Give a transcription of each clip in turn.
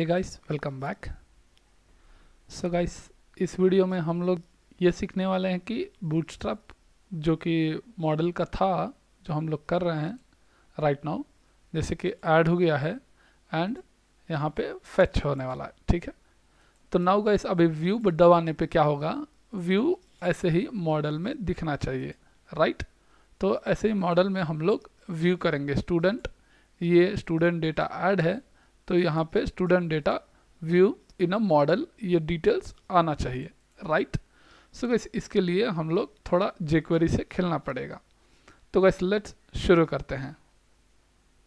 हे guys welcome back so guys इस video में हम लोग ये सीखने वाले हैं कि बूटस्ट्रैप जो कि मॉडल का था जो हम लोग कर रहे हैं राइट नाउ जैसे कि ऐड हो गया है एंड यहाँ पे फेच होने वाला है ठीक है तो नाउ गाइस अभी व्यू दबाने पे क्या होगा व्यू ऐसे ही मॉडल में दिखना चाहिए राइट right? तो ऐसे ही मॉडल में हम लोग व्यू करेंगे स्टूडेंट ये स्टूडेंट डेटा ऐड है तो यहाँ पे student data view in a model ये डिटेल्स आना चाहिए राइट सो गैस इसके लिए हम लोग थोड़ा जेक्वेरी से खेलना पड़ेगा तो गैस लेट्स शुरू करते हैं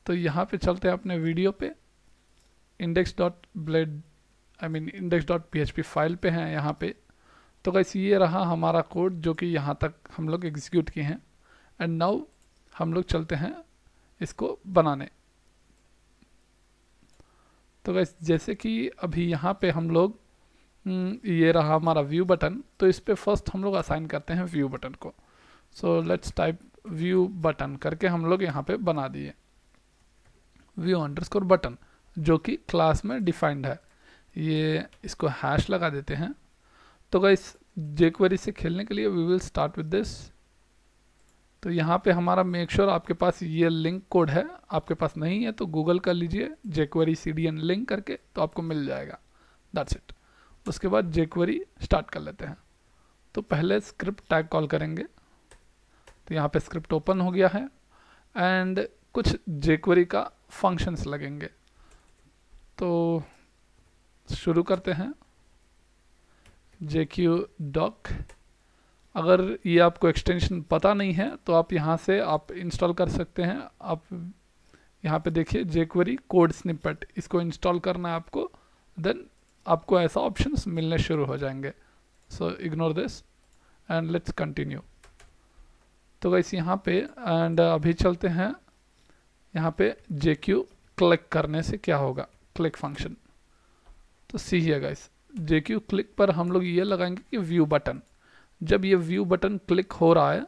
तो यहाँ पे चलते हैं अपने वीडियो पे index dot blade I mean index dot P file पे हैं यहाँ पे तो गैस ये रहा हमारा कोड जो कि यहाँ तक हम लोग एग्जीक्यूट किए हैं एंड नाउ हम लोग चलते हैं इसको बनाने तो गैस जैसे कि अभी यहाँ पे हम लोग हम्म, ये रहा हमारा व्यू बटन तो इस पर फर्स्ट हम लोग असाइन करते हैं व्यू बटन को so let's type view button करके हम लोग यहाँ पे बना दिए व्यू अंडरस्कोर बटन जो कि क्लास में डिफाइंड है ये इसको हैश लगा देते हैं तो गैस जेक्वेरी से खेलने के लिए we will start with this तो यहाँ पे हमारा मेक श्योर sure आपके पास ये लिंक कोड है आपके पास नहीं है तो गूगल कर लीजिए jQuery C D N link करके तो आपको मिल जाएगा दैट्स इट उसके बाद जेक्वरी स्टार्ट कर लेते हैं तो पहले स्क्रिप्ट टैग कॉल करेंगे तो यहाँ पे स्क्रिप्ट ओपन हो गया है एंड कुछ जेक्वरी का फंक्शंस लगेंगे तो शुरू करते हैं जेक्यू डॉक अगर ये आपको एक्सटेंशन पता नहीं है तो आप यहाँ से आप इंस्टॉल कर सकते हैं आप यहाँ पे देखिए जेक्वरी कोड स्निपेट इसको इंस्टॉल करना है आपको देन आपको ऐसा ऑप्शंस मिलने शुरू हो जाएंगे so ignore this and let's continue तो वैसे यहाँ पे एंड अभी चलते हैं यहाँ पे जे क्यू क्लिक करने से क्या होगा क्लिक फंक्शन तो सी है गाइस जे क्यू क्लिक पर हम लोग ये लगाएंगे कि व्यू बटन जब ये व्यू बटन क्लिक हो रहा है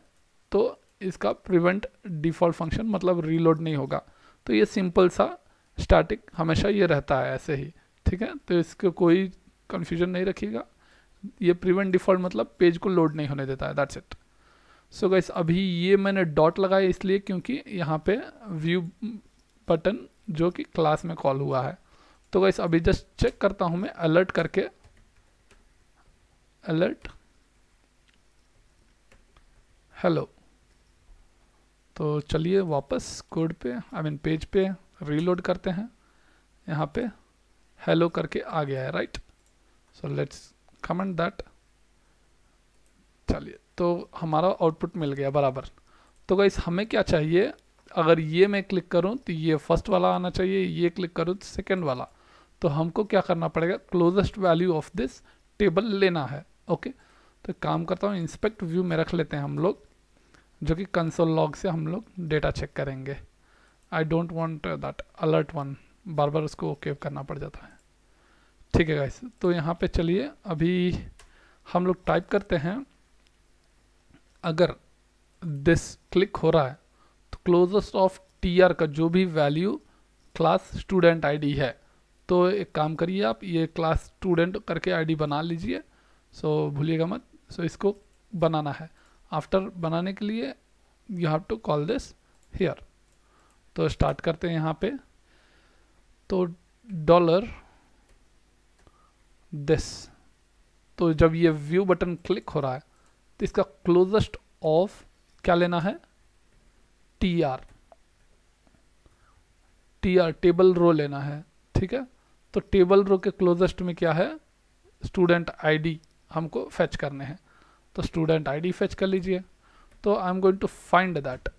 तो इसका प्रिवेंट डिफ़ॉल्ट फंक्शन मतलब रीलोड नहीं होगा तो ये सिंपल सा स्टैटिक हमेशा ये रहता है ऐसे ही ठीक है तो इसका कोई कन्फ्यूजन नहीं रखिएगा ये प्रिवेंट डिफ़ॉल्ट मतलब पेज को लोड नहीं होने देता है दैट्स इट सो गाइस अभी ये मैंने डॉट लगाया इसलिए क्योंकि यहाँ पे व्यू बटन जो कि क्लास में कॉल हुआ है तो गाइस अभी जस्ट चेक करता हूँ मैं अलर्ट करके अलर्ट हेलो तो चलिए वापस कोड पे आई मीन पेज पे रीलोड करते हैं यहाँ पे हेलो करके आ गया है right so let's comment that चलिए तो हमारा आउटपुट मिल गया बराबर तो गाइस हमें क्या चाहिए अगर ये मैं क्लिक करूँ तो ये फर्स्ट वाला आना चाहिए ये क्लिक करूँ तो सेकेंड वाला तो हमको क्या करना पड़ेगा closest value of this table लेना है ओके तो काम करता हूँ इंस्पेक्ट व्यू में रख लेते हैं हम लोग जो कि कंसोल लॉग से हम लोग डेटा चेक करेंगे I don't want that alert one बार बार उसको ओके okay करना पड़ जाता है ठीक है गाइस तो यहाँ पे चलिए अभी हम लोग टाइप करते हैं अगर दिस क्लिक हो रहा है तो क्लोजेस्ट ऑफ टी आर का जो भी वैल्यू क्लास स्टूडेंट आईडी है तो एक काम करिए आप ये क्लास स्टूडेंट करके आईडी बना लीजिए सो भूलिएगा मत सो इसको बनाना है आफ्टर बनाने के लिए you have to call this here तो स्टार्ट करते हैं यहाँ पे तो डॉलर दिस तो जब ये व्यू बटन क्लिक हो रहा है तो इसका क्लोजेस्ट ऑफ क्या लेना है T R T R table row लेना है ठीक है तो टेबल रो के क्लोजेस्ट में क्या है स्टूडेंट आईडी हमको फेच करने हैं तो स्टूडेंट डी फेच कर लीजिए तो I am going to find that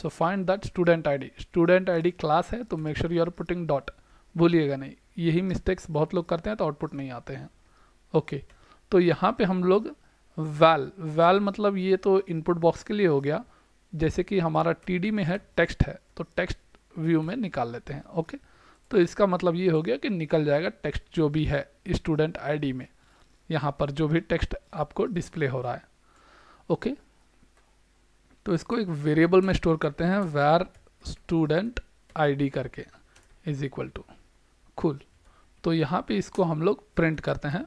so find that student D student D class है तो make sure you are putting dot भूलिएगा नहीं यही मिस्टेक्स बहुत लोग करते हैं तो आउटपुट नहीं आते हैं ओके okay. तो यहाँ पे हम लोग वैल वैल मतलब ये तो इनपुट बॉक्स के लिए हो गया जैसे कि हमारा टी में है टेक्स्ट है तो टेक्स्ट व्यू में निकाल लेते हैं ओके okay? तो इसका मतलब ये हो गया कि निकल जाएगा टेक्स्ट जो भी है स्टूडेंट आईडी में यहाँ पर जो भी टेक्स्ट आपको डिस्प्ले हो रहा है ओके तो इसको एक वेरिएबल में स्टोर करते हैं वेर स्टूडेंट आईडी करके इज इक्वल टू खुल तो यहाँ पे इसको हम लोग प्रिंट करते हैं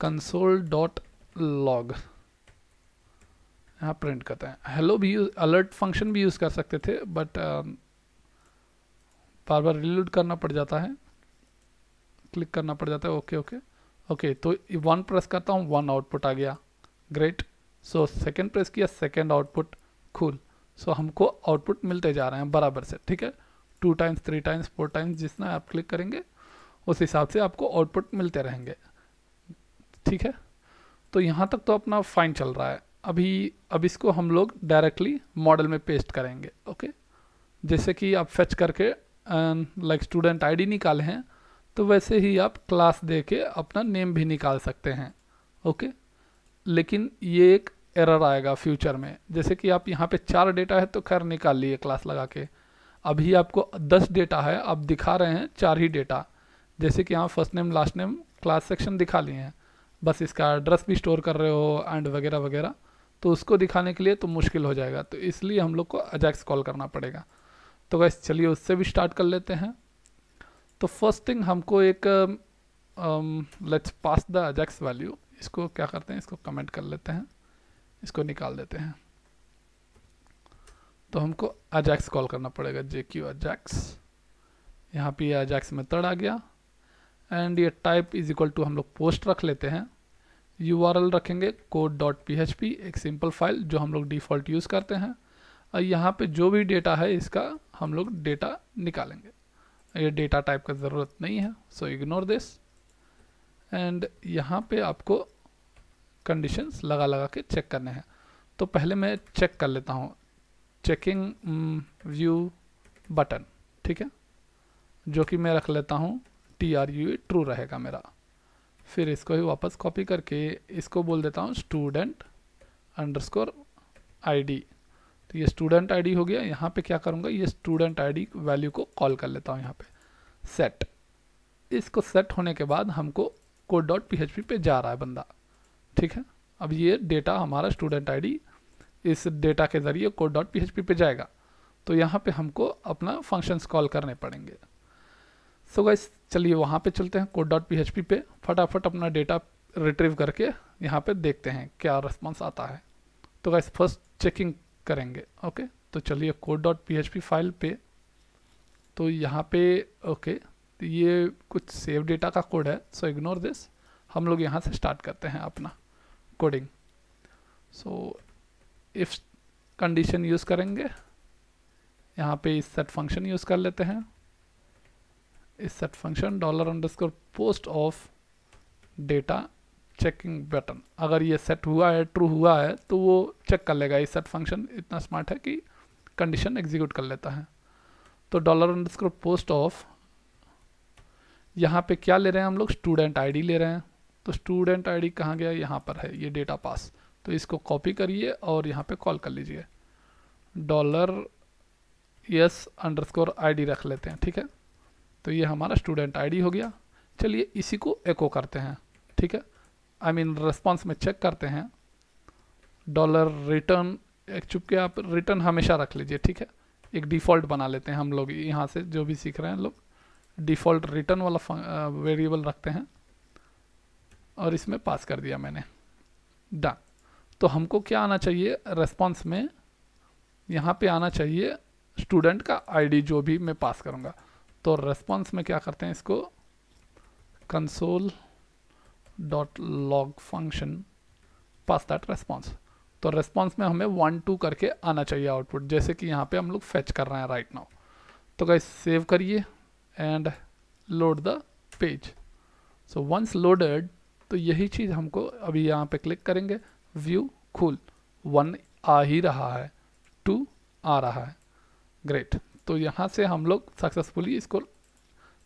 कंसोल डॉट लॉग यहाँ प्रिंट करते हैं हेलो भी यूज अलर्ट फंक्शन भी यूज़ कर सकते थे बट um, बार बार रिलूड करना पड़ जाता है क्लिक करना पड़ जाता है ओके ओके ओके तो वन प्रेस करता हूँ वन आउटपुट आ गया ग्रेट सो सेकेंड प्रेस किया सेकेंड आउटपुट खुल सो हमको आउटपुट मिलते जा रहे हैं बराबर से ठीक है two times three times four times जितना आप क्लिक करेंगे उस हिसाब से आपको आउटपुट मिलते रहेंगे ठीक है तो यहाँ तक तो अपना फाइन चल रहा है अभी अब इसको हम लोग डायरेक्टली मॉडल में पेस्ट करेंगे ओके जैसे कि आप फेच करके लाइक स्टूडेंट आईडी निकाले हैं तो वैसे ही आप क्लास दे के अपना नेम भी निकाल सकते हैं ओके लेकिन ये एक एरर आएगा फ्यूचर में जैसे कि आप यहाँ पे चार डेटा है तो खैर निकाल लिए क्लास लगा के अभी आपको दस डेटा है आप दिखा रहे हैं चार ही डेटा जैसे कि यहाँ first name last name class section दिखा लिए हैं बस इसका एड्रेस भी स्टोर कर रहे हो एंड वगैरह वगैरह तो उसको दिखाने के लिए तो मुश्किल हो जाएगा तो इसलिए हम लोग को अजैक्स कॉल करना पड़ेगा तो वैसे चलिए उससे भी स्टार्ट कर लेते हैं तो फर्स्ट थिंग हमको एक let's pass the Ajax value इसको क्या करते हैं इसको कमेंट कर लेते हैं इसको निकाल देते हैं तो हमको अजैक्स कॉल करना पड़ेगा जे क्यू अजैक्स यहाँ पे अजैक्स मेथड आ गया एंड ये टाइप इज इक्वल टू हम लोग पोस्ट रख लेते हैं यू आर एल रखेंगे code dot P H P एक सिंपल फाइल जो हम लोग डिफ़ॉल्ट यूज़ करते हैं और यहाँ पे जो भी डेटा है इसका हम लोग डेटा निकालेंगे ये डेटा टाइप का ज़रूरत नहीं है सो इग्नोर दिस एंड यहाँ पे आपको कंडीशंस लगा लगा के चेक करने हैं तो पहले मैं चेक कर लेता हूँ चेकिंग व्यू बटन ठीक है जो कि मैं रख लेता हूँ टी आर यू ट्रू रहेगा मेरा फिर इसको ही वापस कॉपी करके इसको बोल देता हूँ स्टूडेंट अंडरस्कोर आई डी तो ये स्टूडेंट आईडी हो गया यहाँ पे क्या करूँगा ये स्टूडेंट आईडी वैल्यू को कॉल कर लेता हूँ यहाँ पे सेट इसको सेट होने के बाद हमको code dot P H P पे जा रहा है बंदा ठीक है अब ये डेटा हमारा स्टूडेंट आईडी इस डेटा के ज़रिए code dot P H P पे जाएगा तो यहाँ पे हमको अपना फंक्शंस कॉल करने पड़ेंगे सो गई गाइस चलिए वहाँ पे चलते हैं code dot P H P पे फटाफट अपना डेटा रिट्रीव करके यहाँ पे देखते हैं क्या रिस्पॉन्स आता है तो गाइस फर्स्ट चेकिंग करेंगे ओके तो चलिए code dot P H P file पे तो यहाँ पे ओके तो ये कुछ सेव डेटा का कोड है सो इग्नोर दिस हम लोग यहाँ से स्टार्ट करते हैं अपना coding so if condition use करेंगे यहाँ पे इस सेट फंक्शन यूज़ कर लेते हैं इस set function dollar underscore post of data checking button अगर ये सेट हुआ है ट्रू हुआ है तो वो चेक कर लेगा ये सेट फंक्शन इतना स्मार्ट है कि कंडीशन एग्जीक्यूट कर लेता है तो डॉलर अंडरस्कोर पोस्ट ऑफ यहाँ पे क्या ले रहे हैं हम लोग स्टूडेंट आईडी ले रहे हैं तो स्टूडेंट आईडी कहाँ गया यहाँ पर है ये डेटा पास तो इसको कॉपी करिए और यहाँ पे कॉल कर लीजिए डॉलर यस अंडरस्कोर आईडी रख लेते हैं ठीक है तो ये हमारा स्टूडेंट आईडी हो गया चलिए इसी को एको करते हैं ठीक है आई मीन रिस्पॉन्स में चेक करते हैं डॉलर रिटर्न एक चुपके आप रिटर्न हमेशा रख लीजिए ठीक है एक डिफ़ॉल्ट बना लेते हैं हम लोग यहाँ से जो भी सीख रहे हैं लोग डिफ़ॉल्ट रिटर्न वाला वेरिएबल रखते हैं और इसमें पास कर दिया मैंने डन तो हमको क्या आना चाहिए रेस्पॉन्स में यहाँ पे आना चाहिए स्टूडेंट का आईडी जो भी मैं पास करूँगा तो रेस्पॉन्स में क्या करते हैं इसको console dot log function pass that response तो रेस्पॉन्स में हमें वन टू करके आना चाहिए आउटपुट जैसे कि यहाँ पे हम लोग फेच कर रहे हैं राइट नाउ तो गाइस सेव करिए and load the page so once loaded तो यही चीज़ हमको अभी यहाँ पे क्लिक करेंगे व्यू खुल वन आ ही रहा है टू आ रहा है ग्रेट तो यहाँ से हम लोग सक्सेसफुली इसको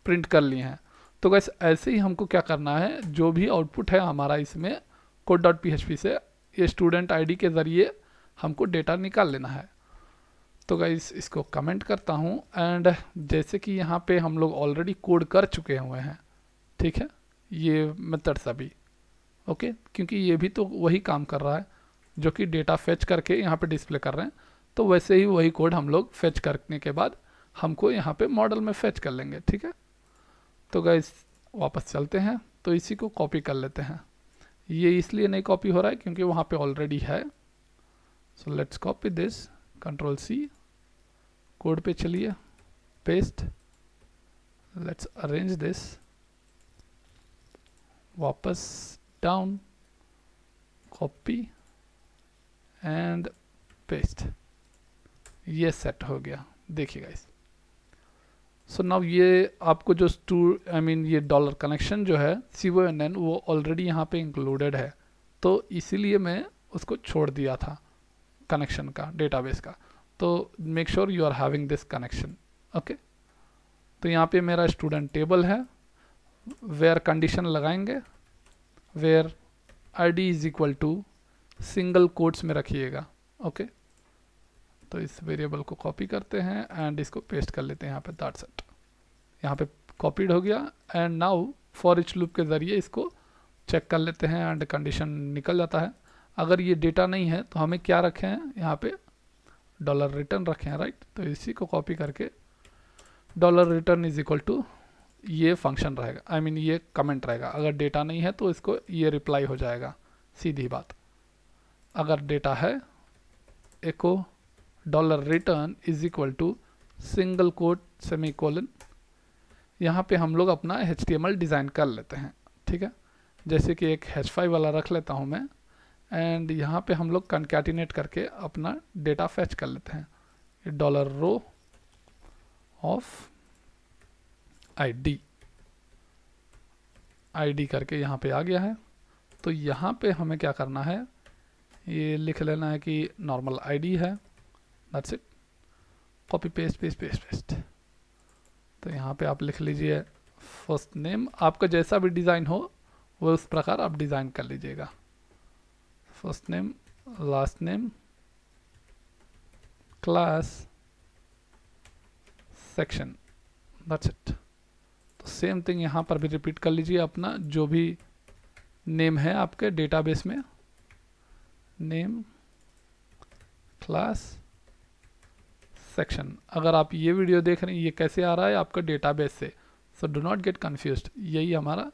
प्रिंट कर लिए हैं तो बस ऐसे ही हमको क्या करना है जो भी आउटपुट है हमारा इसमें कोड डॉट पी से ये स्टूडेंट आईडी के ज़रिए हमको डेटा निकाल लेना है तो गाइस इसको कमेंट करता हूँ एंड जैसे कि यहाँ पे हम लोग ऑलरेडी कोड कर चुके हुए हैं ठीक है ये मेथड सभी ओके क्योंकि ये भी तो वही काम कर रहा है जो कि डेटा फेच करके यहाँ पे डिस्प्ले कर रहे हैं तो वैसे ही वही कोड हम लोग फेच करने के बाद हमको यहाँ पे मॉडल में फेच कर लेंगे ठीक है तो गाइस वापस चलते हैं तो इसी को कॉपी कर लेते हैं ये इसलिए नहीं कॉपी हो रहा है क्योंकि वहाँ पे ऑलरेडी है so let's copy this control C code पे चलिए पेस्ट लेट्स अरेंज दिस वापस डाउन कॉपी एंड पेस्ट ये सेट हो गया देखिएगा इस सो so नाउ ये आपको जो टू आई मीन ये डॉलर कनेक्शन जो है सी ओ एन एन वो ऑलरेडी यहाँ पे इंक्लूडेड है तो इसीलिए मैं उसको छोड़ दिया था कनेक्शन का डेटाबेस का तो make sure you are having this connection okay तो यहाँ पे मेरा स्टूडेंट टेबल है वेयर कंडीशन लगाएंगे where I D is equal to single quotes में रखिएगा ओके okay? तो इस वेरिएबल को कॉपी करते हैं एंड इसको पेस्ट कर लेते हैं यहाँ पे दैट सेट यहाँ पे कॉपीड हो गया and now for each loop के ज़रिए इसको चेक कर लेते हैं एंड कंडीशन निकल जाता है अगर ये डेटा नहीं है तो हमें क्या रखे हैं यहाँ पे डॉलर रिटर्न रखे हैं राइट तो इसी को कॉपी करके dollar return is equal to ये फंक्शन रहेगा आई I मीन mean, ये कमेंट रहेगा अगर डेटा नहीं है तो इसको ये रिप्लाई हो जाएगा सीधी बात अगर डेटा है echo dollar return is equal to single quote semicolon यहाँ पर हम लोग अपना एच डिज़ाइन कर लेते हैं ठीक है जैसे कि एक एच वाला रख लेता हूँ मैं एंड यहाँ पे हम लोग कंकैटिनेट करके अपना डेटा फैच कर लेते हैं dollar row of ID ID करके यहाँ पे आ गया है तो यहाँ पे हमें क्या करना है ये लिख लेना है कि नॉर्मल आईडी है that's it copy paste paste paste paste तो यहाँ पे आप लिख लीजिए फर्स्ट नेम आपका जैसा भी डिज़ाइन हो वो उस प्रकार आप डिज़ाइन कर लीजिएगा first name last name class section that's it तो सेम थिंग यहाँ पर भी रिपीट कर लीजिए अपना जो भी नेम है आपके डेटाबेस में नेम क्लास सेक्शन अगर आप ये वीडियो देख रहे हैं ये कैसे आ रहा है आपका डेटाबेस से so do not get confuse यही हमारा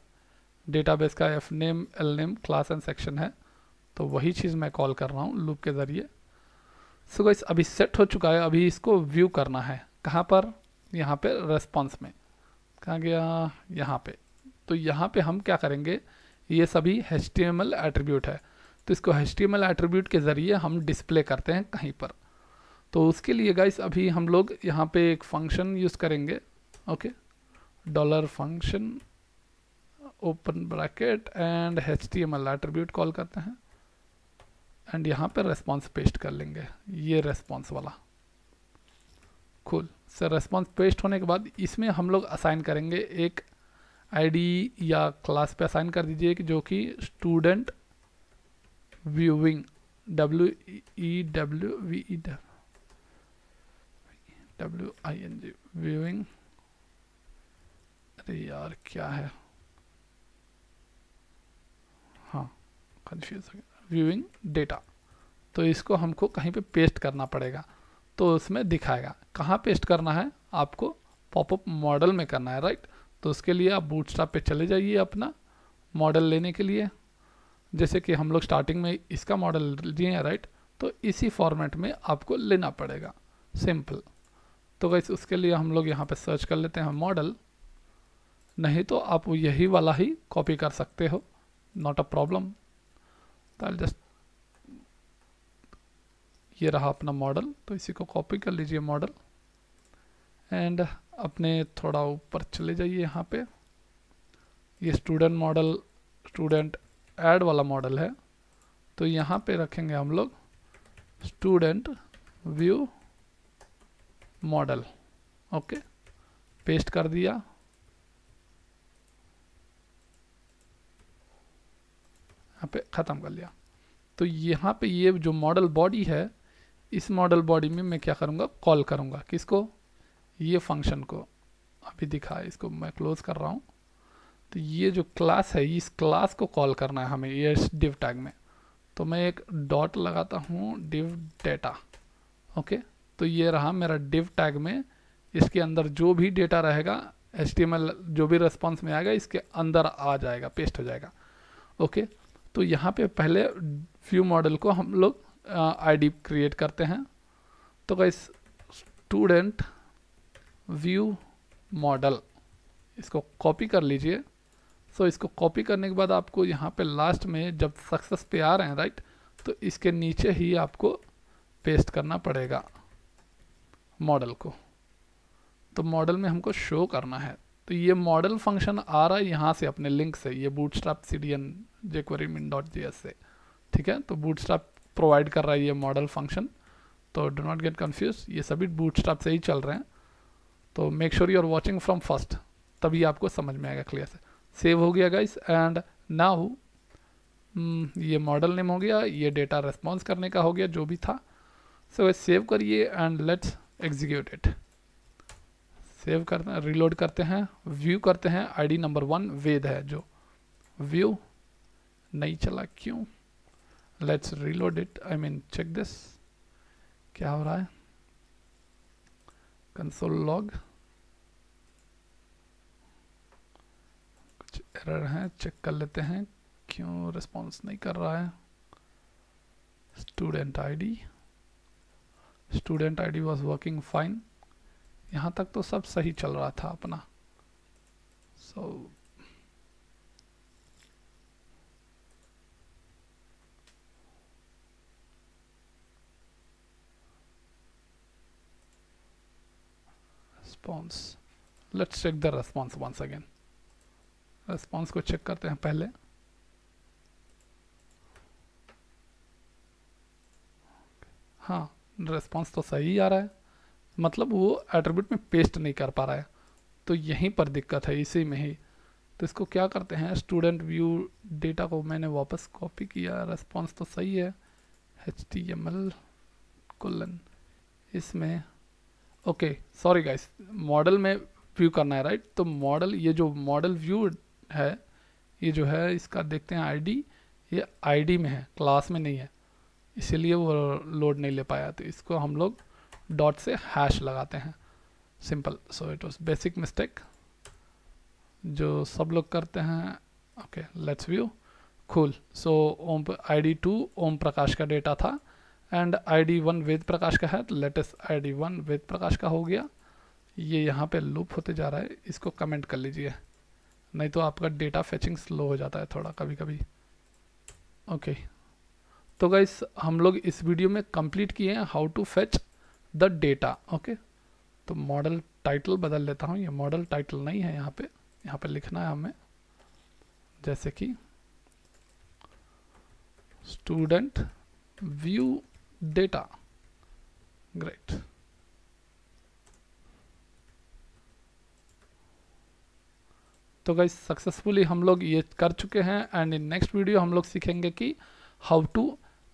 डेटाबेस का F name L name class and section है तो वही चीज़ मैं कॉल कर रहा हूँ लूप के ज़रिए सो गाइस अभी सेट हो चुका है अभी इसको व्यू करना है कहाँ पर यहाँ पे रेस्पॉन्स में कहाँ गया यहाँ पे तो यहाँ पे हम क्या करेंगे ये सभी एच एट्रीब्यूट है तो इसको एच एट्रीब्यूट के ज़रिए हम डिस्प्ले करते हैं कहीं पर तो उसके लिए गाइस अभी हम लोग यहाँ पे एक फंक्शन यूज़ करेंगे okay dollar function open bracket and H T M L attribute call करते हैं एंड यहाँ पे रेस्पॉन्स पेस्ट कर लेंगे ये रेस्पॉन्स वाला खुल सर रेस्पॉन्स पेस्ट होने के बाद इसमें हम लोग असाइन करेंगे एक आईडी या क्लास पे असाइन कर दीजिए जो कि student viewing W E W V E W W I N G viewing अरे यार क्या है हाँ कन्फ्यूज हो गया व्यूइंग डेटा तो इसको हमको कहीं पे पेस्ट करना पड़ेगा तो उसमें दिखाएगा कहाँ पेस्ट करना है आपको पॉपअप मॉडल में करना है राइट तो उसके लिए आप बूटस्ट्रैप पे चले जाइए अपना मॉडल लेने के लिए जैसे कि हम लोग स्टार्टिंग में इसका मॉडल लिए हैं राइट तो इसी फॉर्मेट में आपको लेना पड़ेगा सिंपल तो गैस उसके लिए हम लोग यहाँ पे सर्च कर लेते हैं मॉडल नहीं तो आप यही वाला ही कॉपी कर सकते हो नॉट अ प्रॉब्लम तो जस्ट ये रहा अपना मॉडल तो इसी को कॉपी कर लीजिए मॉडल एंड अपने थोड़ा ऊपर चले जाइए यहाँ पे ये स्टूडेंट मॉडल स्टूडेंट एड वाला मॉडल है तो यहाँ पे रखेंगे हम लोग student view model okay paste कर दिया यहाँ पे ख़त्म कर लिया तो यहाँ पे ये जो मॉडल बॉडी है इस मॉडल बॉडी में मैं क्या करूँगा कॉल करूँगा किसको ये फंक्शन को अभी दिखा इसको मैं क्लोज कर रहा हूँ तो ये जो क्लास है इस क्लास को कॉल करना है हमें ये डिव टैग में तो मैं एक डॉट लगाता हूँ डिव डेटा ओके तो ये रहा मेरा डिव टैग में इसके अंदर जो भी डेटा रहेगा एच जो भी रिस्पॉन्स में आएगा इसके अंदर आ जाएगा पेस्ट हो जाएगा ओके तो यहाँ पे पहले व्यू मॉडल को हम लोग आईडी क्रिएट करते हैं तो गाइस स्टूडेंट व्यू मॉडल इसको कॉपी कर लीजिए सो so, इसको कॉपी करने के बाद आपको यहाँ पे लास्ट में जब सक्सेस पे आ रहे हैं राइट तो इसके नीचे ही आपको पेस्ट करना पड़ेगा मॉडल को तो मॉडल में हमको शो करना है तो ये मॉडल फंक्शन आ रहा है यहाँ से अपने लिंक से ये bootstrap C D N jQuery min dot G S से ठीक है तो बूटस्ट्रैप प्रोवाइड कर रहा है ये मॉडल फंक्शन तो डो नॉट गेट कन्फ्यूज ये सभी बूटस्ट्रैप से ही चल रहे हैं तो make sure you are watching from first तभी आपको समझ में आएगा क्लियर से सेव हो गया गाइस एंड नाउ ये मॉडल नेम हो गया ये डेटा रेस्पॉन्स करने का हो गया जो भी था सो so, सेव करिए and let's execute it save करते हैं रिलोड करते हैं व्यू करते हैं आईडी नंबर वन वेद है जो व्यू नहीं चला क्यों let's reload it I mean check this क्या हो रहा है कंसोल लॉग कुछ एरर है चेक कर लेते हैं क्यों रिस्पॉन्स नहीं कर रहा है student ID student ID was working fine यहाँ तक तो सब सही चल रहा था अपना so so, response let's check the response once again response को चेक करते हैं पहले हाँ रिस्पॉन्स तो सही आ रहा है मतलब वो एट्रीब्यूट में पेस्ट नहीं कर पा रहा है तो यहीं पर दिक्कत है इसी में ही तो इसको क्या करते हैं स्टूडेंट व्यू डेटा को मैंने वापस कॉपी किया रेस्पॉन्स तो सही है एच टी एम एल कुल्लन इसमें ओके सॉरी गाइस मॉडल में व्यू करना है राइट तो मॉडल ये जो मॉडल व्यू है ये जो है इसका देखते हैं आईडी ये आईडी में है क्लास में नहीं है इसीलिए वो लोड नहीं ले पाया तो इसको हम लोग डॉट से हैश लगाते हैं simple so it was basic mistake जो सब लोग करते हैं ओके लेट्स व्यू खुल सो ओम आई डी टू ओम प्रकाश का डेटा था and I D one Ved Prakash का है तो latest I D one Ved Prakash का हो गया ये यहाँ पे लूप होते जा रहा है इसको कमेंट कर लीजिए नहीं तो आपका डेटा फेचिंग स्लो हो जाता है थोड़ा कभी कभी ओके okay. तो गाइस हम लोग इस वीडियो में कंप्लीट किए हैं how to fetch the data okay तो मॉडल टाइटल बदल लेता हूँ ये मॉडल टाइटल नहीं है यहाँ पे यहाँ पे लिखना है हमें जैसे कि स्टूडेंट व्यू डेटा ग्रेट तो गाइस सक्सेसफुली हम लोग ये कर चुके हैं एंड इन नेक्स्ट वीडियो हम लोग सीखेंगे कि how to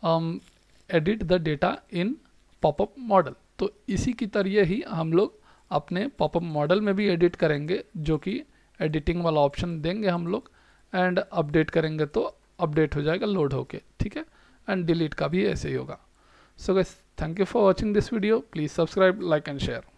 edit the data in popup model तो इसी की तरह ही हम लोग अपने पॉपअप मॉडल में भी एडिट करेंगे जो कि एडिटिंग वाला ऑप्शन देंगे हम लोग एंड अपडेट करेंगे तो अपडेट हो जाएगा लोड होके ठीक है एंड डिलीट का भी ऐसे ही होगा so guys thank you for watching this video please subscribe like and share